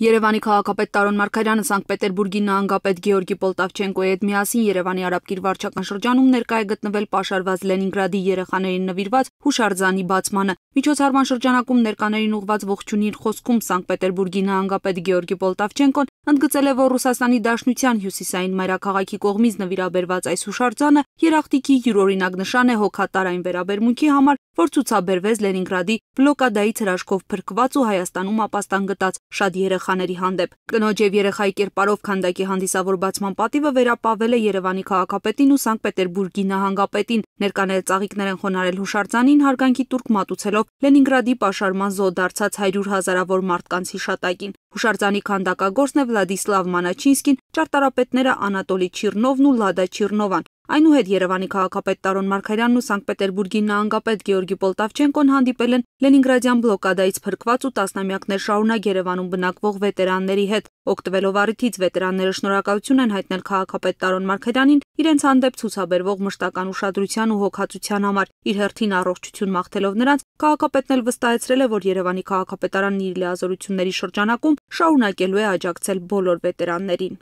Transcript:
Երևանի քաղաքապետ Տարոն Մարգարյանը Սանկտպետերբուրգի նահանգապետ Գեորգի Պոլտավչենկոյի հետ միասին Երևանի արաբկիր վարչական շրջանում ներկայ է գտնվել պաշարված Լենինգրադի երեխաներին նվիրված հուշարձանի բացմանը։ Միջոցառման շրջանակում ներկաներին ուղված ողջունիր խոսքում Սանկտպետերբուրգի նահանգապետ Գեորգի Պոլտավչենկոն ընդգծել է, որ Ռուսաստանի Դաշնության հյուսիսային մայրաքաղաքի կողմից նվիրաբերված այս հուշարձանը երախտիկի յուրօրինակ նշան է հոգատար այն վերաբերմունքի համար, որ ցուցաբերվեց Լենինգրադի բլոկադայից հրաշքով փրկված ու Հայաստանում ապաստան գտած շատ երեխաների հանդեպ։ Կնոջ եւ երեխայի կերպարով քանդակի հանդիսավոր բացման պատիվը վերապավել է Երևանի քաղաքապետին ու Սանկտ Պետերբուրգի նահանգապետին։ Ներկաները ծաղիկներ են խոնարել հուշարձանին հարգանքի տուրք մատուցելով Լենինգրադի պաշարման զոհ դարձած 100 հազարավոր մարդկանց հիշատակին։ Հուշարձանի քանդակագործն է Վլադիսլավ Մանաչինսկին, ճարտարապետները Անատոլի Չիրնովն ու Լադա Չիրնովան։ Այնուհետ Երևանի քաղաքապետ Տարոն Մարգարյանն ու Սանկտ Պետերբուրգի նահանգապետ Գեորգի Պոլտավչենկոն հանդիպել են Լենինգրադյան բլոկադայից փրկված ու տասնամյակներ շարունակ Երևանում բնակվող վետերանների հետ։ Օգտվելով առիթից վետերանները շնորհակալություն են հայտնել քաղաքապետ Տարոն Մարգարյանին իրենց հանդեպ ցուցաբերվող մշտական ուշադրության ու հոգացության համար։ Իր հերթին առողջություն մաղթելով նրանց, քաղաքապետն էլ վստահեցրել է, որ Երևանի քաղաքապետարանն իր լիազորությունների շրջանակում շարունակելու է աջակցել բոլոր վետերաններին։